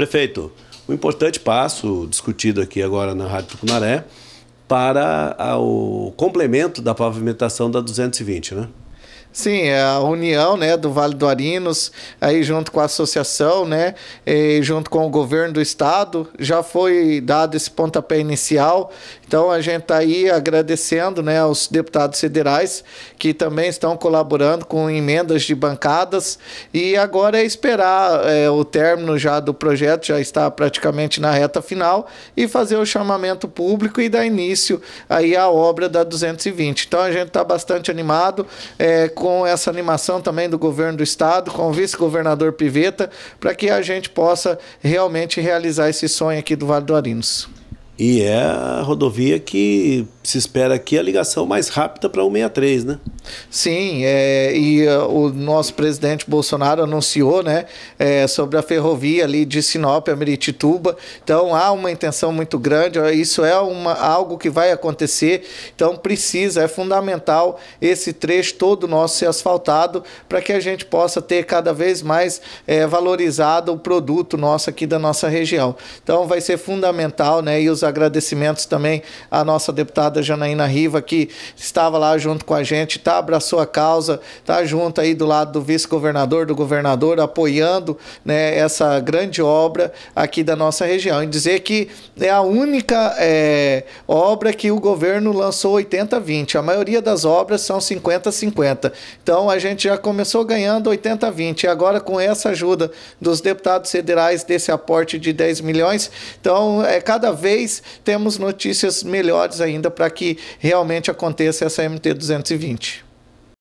Prefeito, um importante passo discutido aqui agora na Rádio Tucunaré para o complemento da pavimentação da 220, né? Sim, é a união né, do Vale do Arinos, aí junto com a associação, né, junto com o governo do estado, já foi dado esse pontapé inicial. Então a gente está aí agradecendo né, aos deputados federais que também estão colaborando com emendas de bancadas. E agora é esperar é, o término já do projeto, já está praticamente na reta final, e fazer o chamamento público e dar início aí à obra da 220. Então a gente está bastante animado. É, com essa animação também do governo do estado, com o vice-governador Piveta, para que a gente possa realmente realizar esse sonho aqui do Vale do Arinos. E é a rodovia que se espera aqui a ligação mais rápida para 163, né? Sim, é, e uh, o nosso presidente Bolsonaro anunciou né, é, sobre a ferrovia ali de Sinop a Meritituba. Então há uma intenção muito grande, isso é uma, algo que vai acontecer. Então precisa, é fundamental esse trecho todo nosso ser asfaltado para que a gente possa ter cada vez mais é, valorizado o produto nosso aqui da nossa região. Então vai ser fundamental, né? E os agradecimentos também à nossa deputada Janaína Riva, que estava lá junto com a gente, está tá? Abraçou a causa, tá junto aí do lado do vice-governador, do governador, apoiando né, essa grande obra aqui da nossa região. E dizer que é a única é, obra que o governo lançou 80-20. A maioria das obras são 50-50. Então a gente já começou ganhando 80-20. E agora, com essa ajuda dos deputados federais desse aporte de 10 milhões, então é, cada vez temos notícias melhores ainda para que realmente aconteça essa MT 220.